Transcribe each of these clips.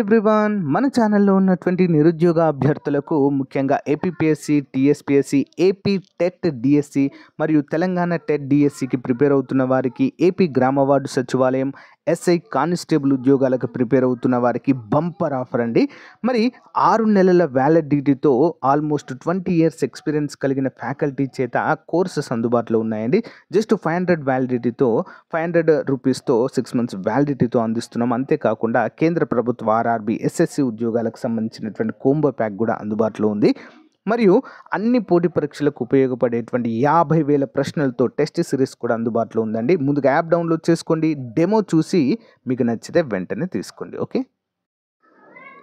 everyone మన ఛానల్లో ఉన్నటువంటి నిరుద్యోగ అభ్యర్థులకు ముఖ్యంగా APPSC TSPSC AP TET DSC మరియు తెలంగాణ టెట్ డిఎస్సికి e ప్రిపేర్ అవుతున్న వారికి ఏపీ గ్రామ సచివాలయం ఎస్ఐ కానిస్టేబుల్ ఉద్యోగాలకు ప్రిపేర్ అవుతున్న వారికి బంపర్ ఆఫర్ అండి మరి ఆరు నెలల వ్యాలిడిటీతో ఆల్మోస్ట్ ట్వంటీ ఇయర్స్ ఎక్స్పీరియన్స్ కలిగిన ఫ్యాకల్టీ చేత కోర్సెస్ అందుబాటులో ఉన్నాయండి జస్ట్ ఫైవ్ హండ్రెడ్ వ్యాలిడిటీతో ఫైవ్ హండ్రెడ్ రూపీస్తో సిక్స్ మంత్స్ వ్యాలిడిటీతో అందిస్తున్నాం అంతేకాకుండా కేంద్ర ప్రభుత్వ ఆర్ఆర్బి ఎస్ఎస్సి ఉద్యోగాలకు సంబంధించినటువంటి కోంబో ప్యాక్ కూడా అందుబాటులో ఉంది మరియు అన్ని పోటీ పరీక్షలకు ఉపయోగపడేటువంటి యాభై వేల ప్రశ్నలతో టెస్ట్ సిరీస్ కూడా అందుబాటులో ఉందండి ముందుగా యాప్ డౌన్లోడ్ చేసుకోండి డెమో చూసి మీకు నచ్చితే వెంటనే తీసుకోండి okay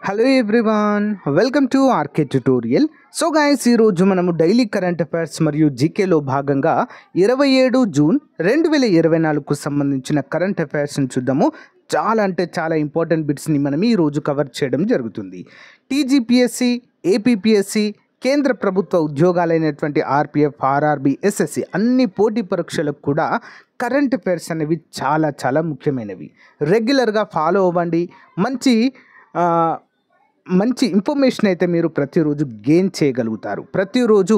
hello everyone welcome to RK tutorial so guys ఈరోజు మనము డైలీ కరెంట్ అఫైర్స్ మరియు జీకేలో భాగంగా ఇరవై ఏడు జూన్ రెండు వేల ఇరవై నాలుగుకు సంబంధించిన కరెంట్ అఫైర్స్ని చూద్దాము చాలా అంటే చాలా ఇంపార్టెంట్ బిట్స్ని మనం ఈరోజు కవర్ చేయడం జరుగుతుంది టీజీపీఎస్సి ఏపీపీఎస్సి కేంద్ర ప్రభుత్వ ఉద్యోగాలైనటువంటి ఆర్పిఎఫ్ ఆర్ఆర్బి ఎస్ఎస్సి అన్ని పోటీ పరీక్షలకు కూడా కరెంట్ అఫైర్స్ అనేవి చాలా చాలా ముఖ్యమైనవి రెగ్యులర్గా ఫాలో అవ్వండి మంచి మంచి ఇన్ఫర్మేషన్ అయితే మీరు ప్రతిరోజు గెయిన్ చేయగలుగుతారు ప్రతిరోజు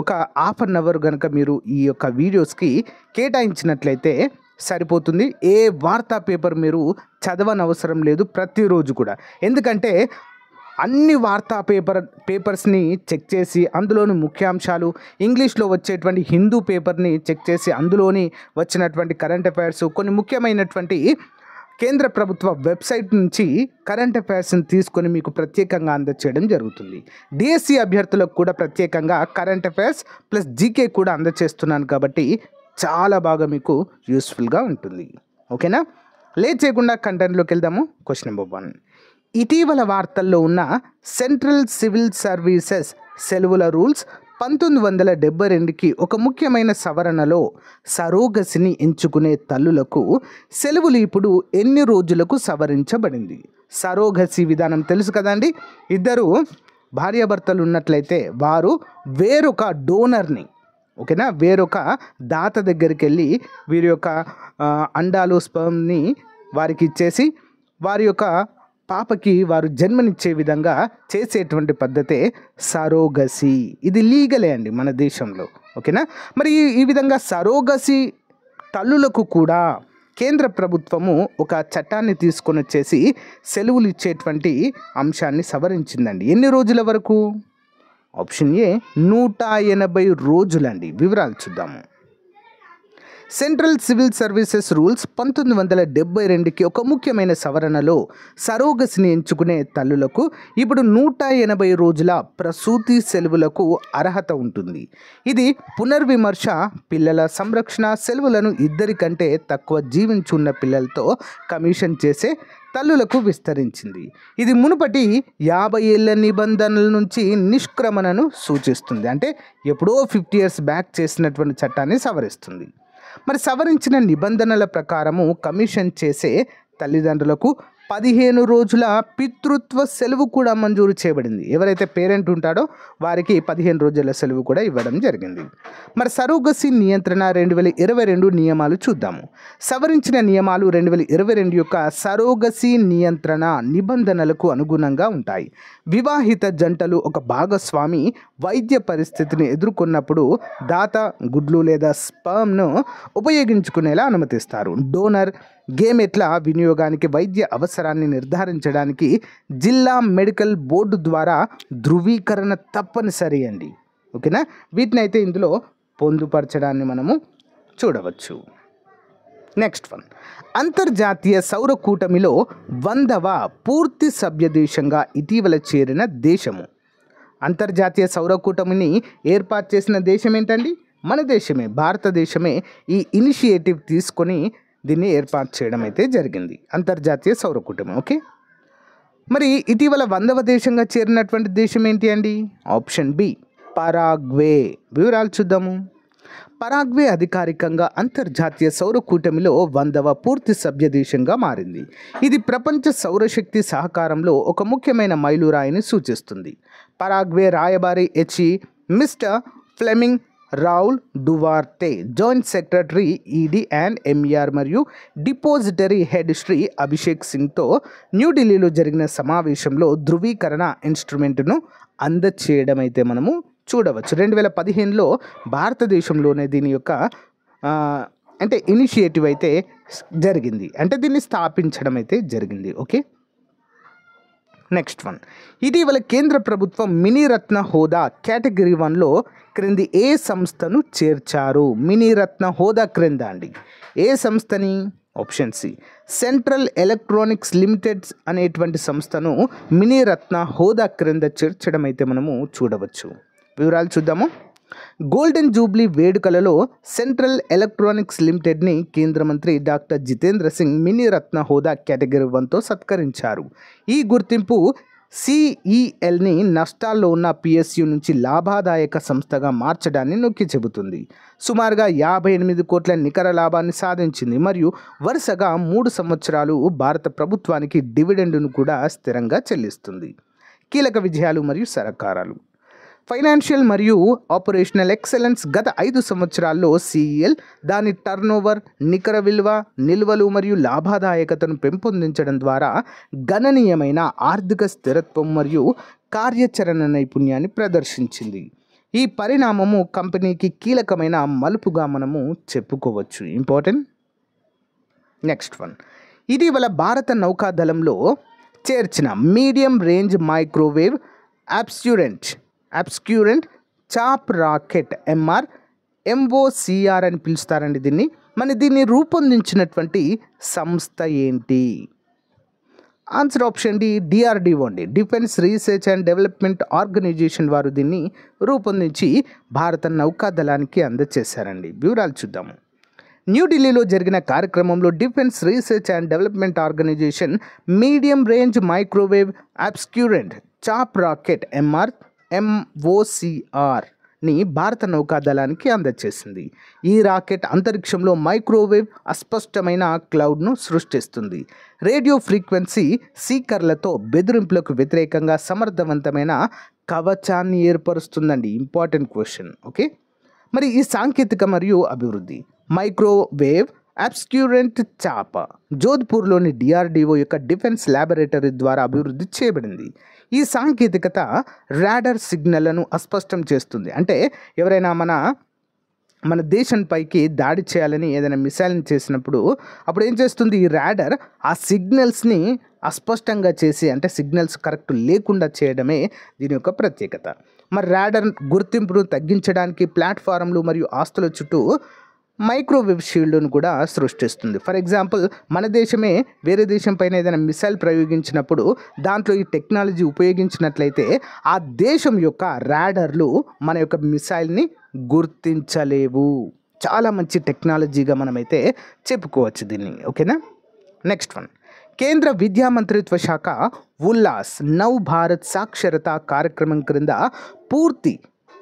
ఒక హాఫ్ అన్ అవర్ కనుక మీరు ఈ యొక్క వీడియోస్కి కేటాయించినట్లయితే సరిపోతుంది ఏ వార్తా పేపర్ మీరు చదవనవసరం లేదు ప్రతిరోజు కూడా ఎందుకంటే అన్ని వార్తా పేపర్ పేపర్స్ని చెక్ చేసి అందులోని ముఖ్యాంశాలు ఇంగ్లీష్లో వచ్చేటువంటి హిందూ పేపర్ని చెక్ చేసి అందులోని వచ్చినటువంటి కరెంట్ అఫైర్స్ కొన్ని ముఖ్యమైనటువంటి కేంద్ర ప్రభుత్వ వెబ్సైట్ నుంచి కరెంట్ అఫైర్స్ని తీసుకొని మీకు ప్రత్యేకంగా అందచేయడం జరుగుతుంది దేశీ అభ్యర్థులకు కూడా ప్రత్యేకంగా కరెంట్ అఫైర్స్ ప్లస్ జీకే కూడా అందచేస్తున్నాను కాబట్టి చాలా బాగా మీకు యూస్ఫుల్గా ఉంటుంది ఓకేనా లేట్ చేయకుండా కంటెంట్లోకి వెళ్దాము క్వశ్చన్ నెంబర్ వన్ ఇటీవల వార్తల్లో ఉన్న సెంట్రల్ సివిల్ సర్వీసెస్ సెలవుల రూల్స్ పంతొమ్మిది వందల డెబ్బై రెండుకి ఒక ముఖ్యమైన సవరణలో సరోగసిని ఎంచుకునే తల్లులకు సెలవులు ఇప్పుడు ఎన్ని రోజులకు సవరించబడింది సరోగసి విధానం తెలుసు కదండి ఇద్దరు భార్యాభర్తలు ఉన్నట్లయితే వారు వేరొక డోనర్ని ఓకేనా వేరొక దాత దగ్గరికి వెళ్ళి వీరి యొక్క అండాలు స్పమ్ని వారికి ఇచ్చేసి వారి యొక్క పాపకి వారు జన్మనిచ్చే విధంగా చేసేటువంటి పద్ధతే సరోగసి ఇది లీగలే అండి మన దేశంలో ఓకేనా మరి ఈ విధంగా సరోగసి తల్లులకు కూడా కేంద్ర ప్రభుత్వము ఒక చట్టాన్ని తీసుకొని వచ్చేసి సెలవులు ఇచ్చేటువంటి అంశాన్ని సవరించిందండి ఎన్ని రోజుల వరకు ఆప్షన్ ఏ నూట ఎనభై రోజులండి వివరాలు చూద్దాము సెంట్రల్ సివిల్ సర్వీసెస్ రూల్స్ పంతొమ్మిది వందల డెబ్బై రెండుకి ఒక ముఖ్యమైన సవరణలో సరోగసిని ఎంచుకునే తల్లులకు ఇప్పుడు నూట ఎనభై రోజుల ప్రసూతి సెలవులకు అర్హత ఉంటుంది ఇది పునర్విమర్శ పిల్లల సంరక్షణ సెలవులను ఇద్దరికంటే తక్కువ జీవించున్న పిల్లలతో కమిషన్ చేసే తల్లులకు విస్తరించింది ఇది మునుపటి యాభై ఏళ్ళ నిబంధనల నుంచి నిష్క్రమణను సూచిస్తుంది అంటే ఎప్పుడో ఫిఫ్టీ ఇయర్స్ బ్యాక్ చేసినటువంటి చట్టాన్ని సవరిస్తుంది మరి సవరించిన నిబంధనల ప్రకారము కమిషన్ చేసే తల్లిదండ్రులకు పదిహేను రోజుల పితృత్వ సెలవు కూడా మంజూరు చేయబడింది ఎవరైతే పేరెంట్ ఉంటాడో వారికి పదిహేను రోజుల సెలవు కూడా ఇవ్వడం జరిగింది మరి సరోగసి నియంత్రణ రెండు వేల ఇరవై రెండు నియమాలు చూద్దాము సవరించిన నియమాలు రెండు వేల ఇరవై రెండు యొక్క సరోగసి నియంత్రణ నిబంధనలకు అనుగుణంగా ఉంటాయి వివాహిత జంటలు ఒక భాగస్వామి వైద్య పరిస్థితిని ఎదుర్కొన్నప్పుడు దాత గుడ్లు లేదా స్పర్మ్ను ఉపయోగించుకునేలా అనుమతిస్తారు డోనర్ గేమ్ ఎట్లా వినియోగానికి వైద్య అవసరాన్ని నిర్ధారించడానికి జిల్లా మెడికల్ బోర్డు ద్వారా ధృవీకరణ తప్పనిసరి అండి ఓకేనా వీటిని అయితే ఇందులో పొందుపరచడాన్ని మనము చూడవచ్చు నెక్స్ట్ వన్ అంతర్జాతీయ సౌర కూటమిలో వందవ పూర్తి సభ్య దేశంగా ఇటీవల చేరిన దేశము అంతర్జాతీయ సౌర కూటమిని ఏర్పాటు చేసిన దేశం ఏంటండి మన దేశమే భారతదేశమే ఈ ఇనిషియేటివ్ తీసుకొని దీన్ని ఏర్పాటు చేయడం అయితే జరిగింది అంతర్జాతీయ సౌర కుటుంబం ఓకే మరి ఇటీవల వందవ దేశంగా చేరినటువంటి దేశం ఏంటి అండి ఆప్షన్ బి పరాగ్వే వివరాలు చూద్దాము పరాగ్వే అధికారికంగా అంతర్జాతీయ సౌర కూటమిలో వందవ పూర్తి సభ్య దేశంగా మారింది ఇది ప్రపంచ సౌరశక్తి సహకారంలో ఒక ముఖ్యమైన మైలురాయిని సూచిస్తుంది పరాగ్వే రాయబారి HE mister Fleming Raul Duarte joint secretary ED and MER మరియు డిపోజిటరీ హెడ్ శ్రీ అభిషేక్ సింగ్తో న్యూఢిల్లీలో జరిగిన సమావేశంలో ధృవీకరణ ఇన్స్ట్రుమెంట్ను అందచేయడం అయితే మనము చూడవచ్చు రెండు వేల పదిహేనులో భారతదేశంలోనే దీని యొక్క అంటే ఇనిషియేటివ్ అయితే జరిగింది అంటే దీన్ని స్థాపించడం అయితే జరిగింది ఓకే నెక్స్ట్ వన్ ఇటీవల కేంద్ర ప్రభుత్వం మినీరత్న హోదా కేటగిరీ వన్లో క్రింది ఏ సంస్థను చేర్చారు మినీరత్న హోదా క్రింద అండి ఏ సంస్థని option C central electronics limited అనేటువంటి సంస్థను మినీరత్న హోదా క్రింద చేర్చడం అయితే మనము చూడవచ్చు వివరాలు చూద్దాము గోల్డెన్ జూబ్లీ వేడుకలలో సెంట్రల్ ఎలక్ట్రానిక్స్ లిమిటెడ్ని కేంద్ర మంత్రి డాక్టర్ జితేంద్ర సింగ్ మినీ రత్న హోదా కేటగిరీ వన్తో సత్కరించారు ఈ గుర్తింపు సిఈఎల్ని నష్టాల్లో ఉన్న పిఎస్యు నుంచి లాభదాయక సంస్థగా మార్చడాన్ని నొక్కి చెబుతుంది సుమారుగా యాభై ఎనిమిది కోట్ల నికర లాభాన్ని సాధించింది మరియు వరుసగా మూడు సంవత్సరాలు భారత ప్రభుత్వానికి డివిడెండును కూడా స్థిరంగా చెల్లిస్తుంది కీలక విజయాలు మరియు సరకారాలు ఫైనాన్షియల్ మరియు ఆపరేషనల్ ఎక్సలెన్స్ గత ఐదు సంవత్సరాల్లో సిఈఎల్ దాని టర్నోవర్ నికర విలువ నిల్వలు మరియు లాభదాయకతను పెంపొందించడం ద్వారా గణనీయమైన ఆర్థిక స్థిరత్వం మరియు కార్యాచరణ నైపుణ్యాన్ని ప్రదర్శించింది ఈ పరిణామము కంపెనీకి కీలకమైన మలుపుగా మనము చెప్పుకోవచ్చు ఇంపార్టెంట్ నెక్స్ట్ వన్ ఇటీవల భారత నౌకాదళంలో చేర్చిన medium range microwave obscurant obscurant chaff rocket MR MOCR అని పిలుస్తారండి దీన్ని మరి దీన్ని రూపొందించినటువంటి సంస్థ ఏంటి ఆన్సర్ ఆప్షన్ డి డిఆర్డిఓ అండి defence research and development organisation వారు దీన్ని రూపొందించి భారత నౌకాదళానికి అందజేశారండి వివరాలు చూద్దాము న్యూఢిల్లీలో జరిగిన కార్యక్రమంలో defence research and development organisation medium range microwave obscurant chaff rocket MR MOCR ని భారత నౌకాదళానికి అందజేసింది ఈ రాకెట్ అంతరిక్షంలో మైక్రోవేవ్ అస్పష్టమైన క్లౌడ్ను సృష్టిస్తుంది రేడియో ఫ్రీక్వెన్సీ సీకర్లతో బెదిరింపులకు వ్యతిరేకంగా సమర్థవంతమైన కవచాన్ని ఏర్పరుస్తుందండి ఇంపార్టెంట్ క్వశ్చన్ ఓకే మరి ఈ సాంకేతిక మరియు అభివృద్ధి మైక్రోవేవ్ అబ్స్క్యూరెంట్ చాప జోధ్పూర్లోని డిఆర్డిఓ యొక్క డిఫెన్స్ ల్యాబొరేటరీ ద్వారా అభివృద్ధి చేయబడింది ఈ సాంకేతికత ర్యాడర్ సిగ్నల్ను అస్పష్టం చేస్తుంది అంటే ఎవరైనా మన మన దేశంపైకి దాడి చేయాలని ఏదైనా మిసైల్ని చేసినప్పుడు అప్పుడు ఏం చేస్తుంది ఈ ర్యాడర్ ఆ సిగ్నల్స్ని అస్పష్టంగా చేసి అంటే సిగ్నల్స్ కరెక్ట్ లేకుండా చేయడమే దీని యొక్క ప్రత్యేకత మరి రాడర్ గుర్తింపును తగ్గించడానికి ప్లాట్ఫారంలు మరియు ఆస్తుల చుట్టూ మైక్రోవేవ్ షీల్డ్ను కూడా సృష్టిస్తుంది ఫర్ ఎగ్జాంపుల్ మన దేశమే వేరే దేశం పైన ఏదైనా మిసైల్ ప్రయోగించినప్పుడు దాంట్లో ఈ టెక్నాలజీ ఉపయోగించినట్లయితే ఆ దేశం యొక్క రాడర్లు మన యొక్క మిసైల్ని గుర్తించలేవు చాలా మంచి టెక్నాలజీగా మనమైతే చెప్పుకోవచ్చు దీన్ని ఓకేనా నెక్స్ట్ వన్ కేంద్ర విద్యా మంత్రిత్వ శాఖ ఉల్లాస్ నవ్ భారత్ సాక్షరత కార్యక్రమం క్రింద పూర్తి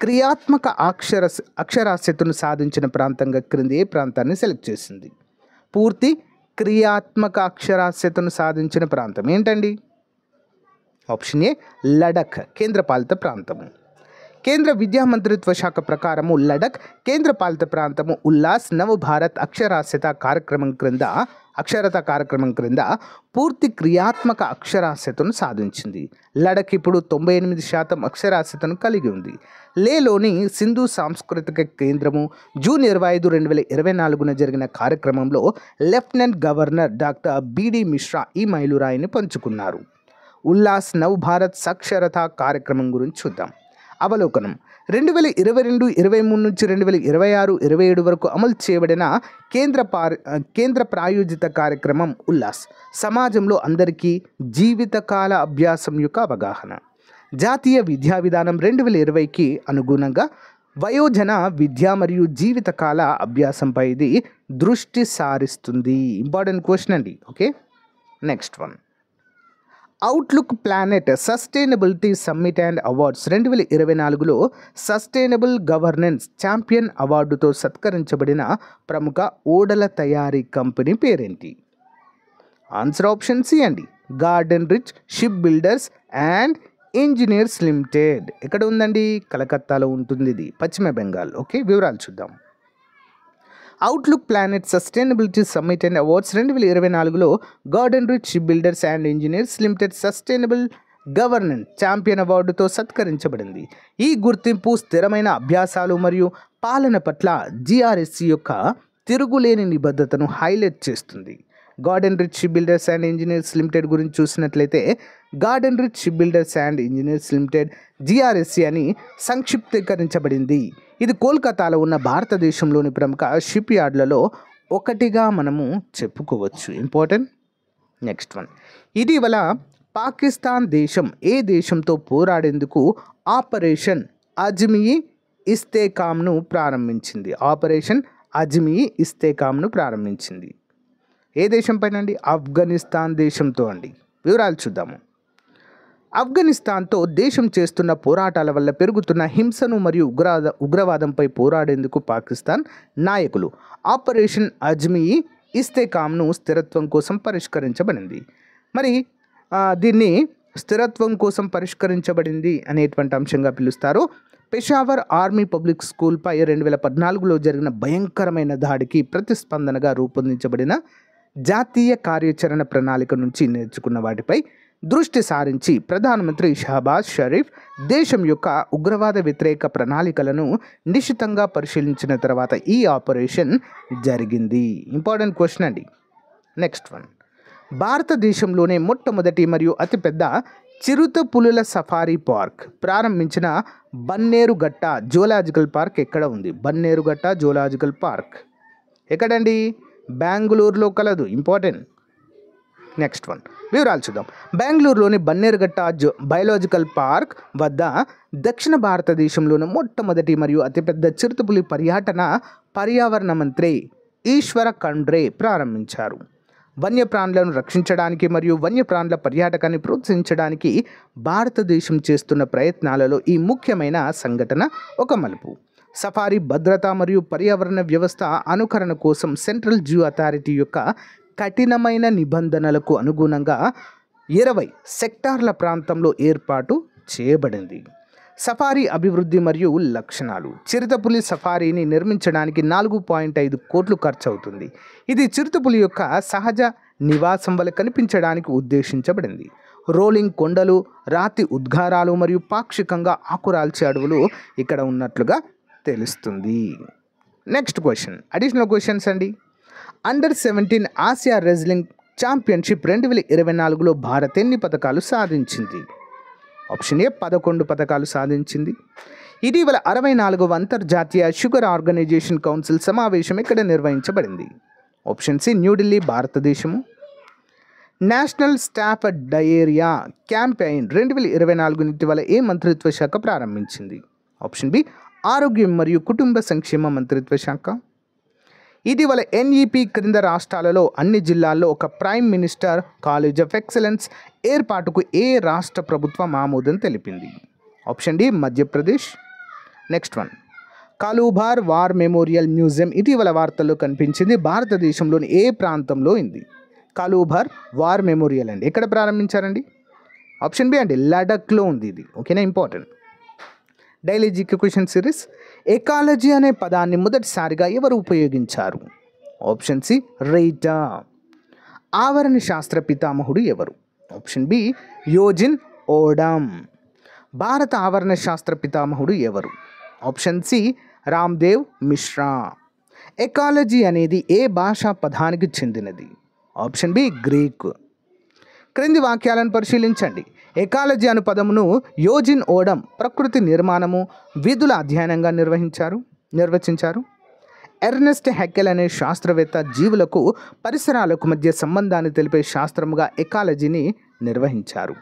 క్రియాత్మక అక్షర అక్షరాస్యతను సాధించిన ప్రాంతంగా క్రింది ప్రాంతాన్ని సెలెక్ట్ చేసింది పూర్తి క్రియాత్మక అక్షరాస్యతను సాధించిన ప్రాంతం ఏంటండి ఆప్షన్ ఏ లడఖ్ కేంద్రపాలిత ప్రాంతము కేంద్ర విద్యా మంత్రిత్వ శాఖ ప్రకారము లడఖ్ కేంద్రపాలిత ప్రాంతము ఉల్లాస్ నవభారత్ అక్షరాస్యత కార్యక్రమం క్రింద అక్షరత కార్యక్రమం క్రింద పూర్తి క్రియాత్మక అక్షరాస్యతను సాధించింది లడఖ్ ఇప్పుడు తొంభై ఎనిమిది శాతం అక్షరాస్యతను కలిగి ఉంది లేలోని సింధు సాంస్కృతిక కేంద్రము జూన్ ఇరవై ఐదు రెండు వేల ఇరవై నాలుగున జరిగిన కార్యక్రమంలో lieutenant governor doctor BD Mishra ఈ మైలురాయిని పంచుకున్నారు ఉల్లాస్ నవ్ భారత్ సాక్షరత కార్యక్రమం గురించి చూద్దాం అవలోకనం రెండు వేల ఇరవై రెండు ఇరవై మూడు నుంచి రెండు వేల ఇరవై ఆరు ఇరవై ఏడు వరకు అమలు చేయబడిన కేంద్ర పార్ కేంద్ర ప్రాయోజిత కార్యక్రమం ఉల్లాస్ సమాజంలో అందరికీ జీవితకాల అభ్యాసం యొక్క అవగాహన జాతీయ విద్యా విధానం రెండు వేల ఇరవైకి అనుగుణంగా వయోజన విద్య మరియు జీవితకాల అభ్యాసంపై ఇది దృష్టి సారిస్తుంది ఇంపార్టెంట్ క్వశ్చన్ అండి okay next one outlook planet sustainability summit and awards రెండు వేల ఇరవై నాలుగులో సస్టైనబుల్ గవర్నెన్స్ ఛాంపియన్ అవార్డుతో సత్కరించబడిన ప్రముఖ ఓడల తయారీ కంపెనీ పేరేంటి ఆన్సర్ ఆప్షన్ సి అండి garden reach ship builders and engineers limited ఎక్కడ ఉందండి కలకత్తాలో ఉంటుంది ఇది పశ్చిమ బెంగాల్ ఓకే వివరాలు చూద్దాం outlook planet sustainability summit and awards రెండు వేల ఇరవై నాలుగులో garden reach ship builders and engineers limited sustainable governance champion అవార్డుతో సత్కరించబడింది ఈ గుర్తింపు స్థిరమైన అభ్యాసాలు మరియు పాలన పట్ల జిఆర్ఎస్సి యొక్క తిరుగులేని నిబద్ధతను హైలైట్ చేస్తుంది garden reach builders and engineers limited గురించి చూసినట్లయితే garden reach ship builders and engineers limited GRSC అని సంక్షిప్తీకరించబడింది ఇది కోల్కతాలో ఉన్న భారతదేశంలోని ప్రముఖ షిప్ యార్డ్లలో ఒకటిగా మనము చెప్పుకోవచ్చు ఇంపార్టెంట్ నెక్స్ట్ వన్ ఇటీవల పాకిస్తాన్ దేశం ఏ దేశంతో పోరాడేందుకు ఆపరేషన్ అజ్మీ ఇస్తేకామ్ను ప్రారంభించింది ఆపరేషన్ అజ్మీ ఇస్తేకామ్ను ప్రారంభించింది ఏ దేశం పైన అండి ఆఫ్ఘనిస్తాన్ దేశంతో అండి వివరాలు చూద్దాము ఆఫ్ఘనిస్తాన్తో దేశం చేస్తున్న పోరాటాల వల్ల పెరుగుతున్న హింసను మరియు ఉగ్రవాద ఉగ్రవాదంపై పోరాడేందుకు పాకిస్తాన్ నాయకులు ఆపరేషన్ అజ్మీ ఇస్తేకామ్ను స్థిరత్వం కోసం పరిష్కరించబడింది మరి దీన్ని స్థిరత్వం కోసం పరిష్కరించబడింది అనేటువంటి అంశంగా పిలుస్తారు పెషావర్ ఆర్మీ పబ్లిక్ స్కూల్పై రెండు వేల పద్నాలుగులో జరిగిన భయంకరమైన దాడికి ప్రతిస్పందనగా రూపొందించబడిన జాతీయ కార్యాచరణ ప్రణాళిక నుంచి నేర్చుకున్న వాటిపై దృష్టి సారించి ప్రధానమంత్రి షహబాజ్ షరీఫ్ దేశం యొక్క ఉగ్రవాద వ్యతిరేక ప్రణాళికలను నిశ్చితంగా పరిశీలించిన తర్వాత ఈ ఆపరేషన్ జరిగింది ఇంపార్టెంట్ క్వశ్చన్ అండి నెక్స్ట్ వన్ భారతదేశంలోనే మొట్టమొదటి మరియు అతిపెద్ద చిరుత పులుల సఫారీ పార్క్ ప్రారంభించిన బన్నేరుగట్ట జూలాజికల్ పార్క్ ఎక్కడ ఉంది బన్నేరుగట్ట జూలాజికల్ పార్క్ ఎక్కడండి బెంగళూరులో కలదు ఇంపార్టెంట్ నెక్స్ట్ వన్ వివరాలు చూద్దాం బెంగళూరులోని బన్నేరుగట్ట బయోలాజికల్ పార్క్ వద్ద దక్షిణ భారతదేశంలోని మొట్టమొదటి మరియు అతిపెద్ద చిరుతపులి పర్యటన పర్యావరణ మంత్రి ఈశ్వర కండ్రే ప్రారంభించారు వన్యప్రాణులను రక్షించడానికి మరియు వన్యప్రాణుల పర్యాటకాన్ని ప్రోత్సహించడానికి భారతదేశం చేస్తున్న ప్రయత్నాలలో ఈ ముఖ్యమైన సంఘటన ఒక మలుపు సఫారీ భద్రత మరియు పర్యావరణ వ్యవస్థ అనుకరణ కోసం సెంట్రల్ జూ అథారిటీ యొక్క కఠినమైన నిబంధనలకు అనుగుణంగా ఇరవై సెక్టార్ల ప్రాంతంలో ఏర్పాటు చేయబడింది సఫారీ అభివృద్ధి మరియు లక్షణాలు చిరుతపులి సఫారీని నిర్మించడానికి నాలుగు పాయింట్ ఐదు కోట్లు ఖర్చు అవుతుంది ఇది చిరుతపులి యొక్క సహజ నివాసం వల్ల కనిపించడానికి ఉద్దేశించబడింది రోలింగ్ కొండలు రాతి ఉద్గారాలు మరియు పాక్షికంగా ఆకురాల్చే అడవులు ఇక్కడ ఉన్నట్లుగా తెలుస్తుంది నెక్స్ట్ క్వశ్చన్ అడిషనల్ క్వశ్చన్స్ అండి under seventeen Asia wrestling championship రెండు వేల ఇరవై నాలుగులో భారత్ ఎన్ని పథకాలు సాధించింది ఆప్షన్ ఏ పదకొండు పథకాలు సాధించింది ఇటీవల అరవై నాలుగవ అంతర్జాతీయ షుగర్ ఆర్గనైజేషన్ కౌన్సిల్ సమావేశం ఇక్కడ నిర్వహించబడింది ఆప్షన్ సి న్యూఢిల్లీ భారతదేశము నేషనల్ స్టాఫ్ డయేరియా క్యాంపెయిన్ రెండు వేల ఇరవై నాలుగు ఇటీవల ఏ మంత్రిత్వ శాఖ ప్రారంభించింది ఆప్షన్ బి ఆరోగ్యం మరియు కుటుంబ సంక్షేమ మంత్రిత్వ శాఖ ఇటీవల ఎన్ఈపి క్రింద రాష్ట్రాలలో అన్ని జిల్లాల్లో ఒక prime minister college of excellence ఏర్పాటుకు ఏ రాష్ట్ర ప్రభుత్వం ఆమోదం తెలిపింది option D Madhya Pradesh next one కాలుబార్ వార్ మెమోరియల్ మ్యూజియం ఇటీవల వార్తల్లో కనిపించింది భారతదేశంలోని ఏ ప్రాంతంలో ఉంది కాలుబార్ వార్ మెమోరియల్ అండి ఎక్కడ ప్రారంభించారండి ఆప్షన్ బి అండి లడఖ్లో ఉంది ఇది ఓకేనా important daily GK question series ecology అనే పదాన్ని మొదటిసారిగా ఎవరు ఉపయోగించారు ఆప్షన్ సి రైటా ఆవరణ శాస్త్ర పితామహుడు ఎవరు ఆప్షన్ బి యోజిన్ ఓడమ్ భారత ఆవరణ శాస్త్ర పితామహుడు ఎవరు option C Ramdev Mishra ecology అనేది ఏ భాషా పదానికి చెందినది ఆప్షన్ బి గ్రీక్ క్రింది వాక్యాలను పరిశీలించండి ఎకాలజీ అను పదమును యోజిన్ ఓడం ప్రకృతి నిర్మాణము విధుల అధ్యయనంగా నిర్వహించారు నిర్వచించారు ఎర్నెస్ట్ హెక్కెల్ అనే శాస్త్రవేత్త జీవులకు పరిసరాలకు మధ్య సంబంధాన్ని తెలిపే శాస్త్రముగా ఎకాలజీని నిర్వహించారు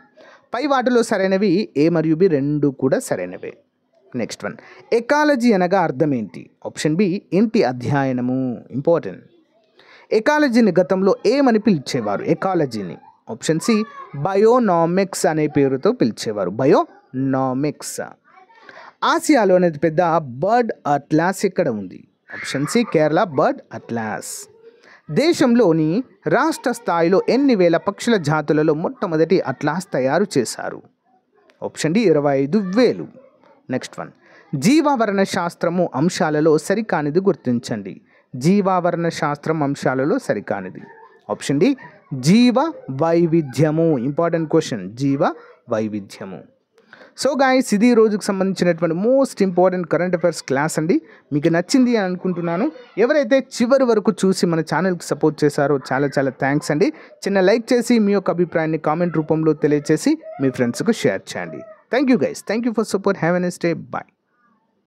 పై వాటిలో సరైనవి ఏ మరియు బి రెండు కూడా సరైనవే నెక్స్ట్ వన్ ఎకాలజీ అనగా అర్థం ఏంటి ఆప్షన్ బి ఇంటి అధ్యయనము ఇంపార్టెంట్ ఎకాలజీని గతంలో ఏమని పిలిచేవారు ఎకాలజీని ఆప్షన్ సి బయోనామిక్స్ అనే పేరుతో పిలిచేవారు బయోనామిక్స్ ఆసియాలో అనేది పెద్ద బర్డ్ అట్లాస్ ఇక్కడ ఉంది option C Kerala bird atlas దేశంలోని రాష్ట్ర స్థాయిలో ఎన్ని వేల పక్షుల జాతులలో మొట్టమొదటి అట్లాస్ తయారు చేశారు ఆప్షన్ డి ఇరవై ఐదు వేలు నెక్స్ట్ వన్ జీవావరణ శాస్త్రము అంశాలలో సరికానిది గుర్తించండి జీవావరణ శాస్త్రం అంశాలలో సరికానిది ఆప్షన్ డి జీవ వైవిధ్యము ఇంపార్టెంట్ క్వశ్చన్ జీవ వైవిధ్యము సో గాయస్ ఇది రోజుకు సంబంధించినటువంటి most important current affairs class అండి మీకు నచ్చింది అని అనుకుంటున్నాను ఎవరైతే చివరి వరకు చూసి మన ఛానల్కి సపోర్ట్ చేశారో చాలా చాలా థ్యాంక్స్ అండి చిన్న లైక్ చేసి మీ యొక్క అభిప్రాయాన్ని కామెంట్ రూపంలో తెలియచేసి మీ ఫ్రెండ్స్కు షేర్ చేయండి thank you guys thank you for support have a nice day bye